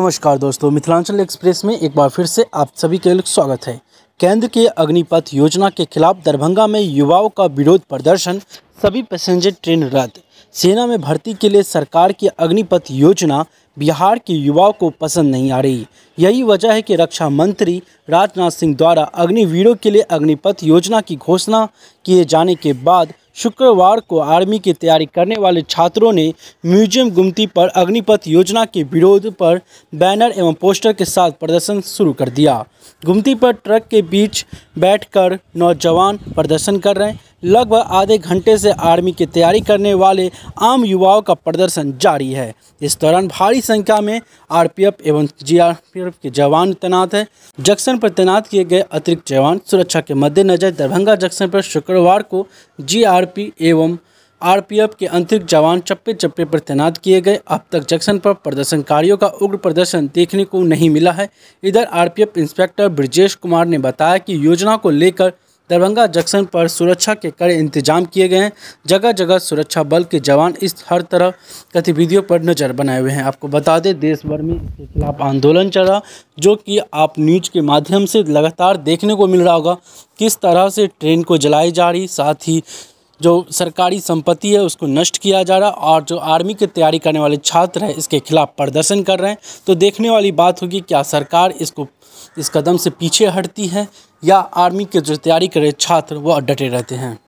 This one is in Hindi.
नमस्कार दोस्तों मिथिलांचल एक्सप्रेस में एक बार फिर से आप सभी के लिए स्वागत है केंद्र के अग्निपथ योजना के खिलाफ दरभंगा में युवाओं का विरोध प्रदर्शन सभी पैसेंजर ट्रेन रद्द सेना में भर्ती के लिए सरकार की अग्निपथ योजना बिहार के युवाओं को पसंद नहीं आ रही यही वजह है कि रक्षा मंत्री राजनाथ सिंह द्वारा अग्निवीरों के लिए अग्निपथ योजना की घोषणा किए जाने के बाद शुक्रवार को आर्मी की तैयारी करने वाले छात्रों ने म्यूजियम गुमती पर अग्निपथ योजना के विरोध पर बैनर एवं पोस्टर के साथ प्रदर्शन शुरू कर दिया गुमती पर ट्रक के बीच बैठकर नौजवान प्रदर्शन कर रहे हैं लगभग आधे घंटे से आर्मी की तैयारी करने वाले आम युवाओं का प्रदर्शन जारी है इस दौरान भारी संख्या में आरपीएफ एवं जीआरपीएफ के जवान तैनात है जंक्शन पर तैनात किए गए अतिरिक्त जवान सुरक्षा के मद्देनजर दरभंगा जंक्शन पर शुक्रवार को जीआरपी एवं आरपीएफ के अंतरिक्त जवान चप्पे चप्पे पर तैनात किए गए अब तक जंक्शन पर प्रदर्शनकारियों का उग्र प्रदर्शन देखने को नहीं मिला है इधर आरपीएफ इंस्पेक्टर ब्रजेश कुमार ने बताया कि योजना को लेकर दरभंगा जंक्शन पर सुरक्षा के कड़े इंतजाम किए गए हैं जगह जगह सुरक्षा बल के जवान इस हर तरह गतिविधियों पर नज़र बनाए हुए हैं आपको बता दें देश भर में इसके खिलाफ आंदोलन चला जो कि आप न्यूज के माध्यम से लगातार देखने को मिल रहा होगा किस तरह से ट्रेन को जलाई जा रही साथ ही जो सरकारी संपत्ति है उसको नष्ट किया जा रहा और जो आर्मी की तैयारी करने वाले छात्र हैं इसके खिलाफ प्रदर्शन कर रहे हैं तो देखने वाली बात होगी क्या सरकार इसको इस कदम से पीछे हटती है या आर्मी के जो तैयारी कर रहे छात्र वह डटे रहते हैं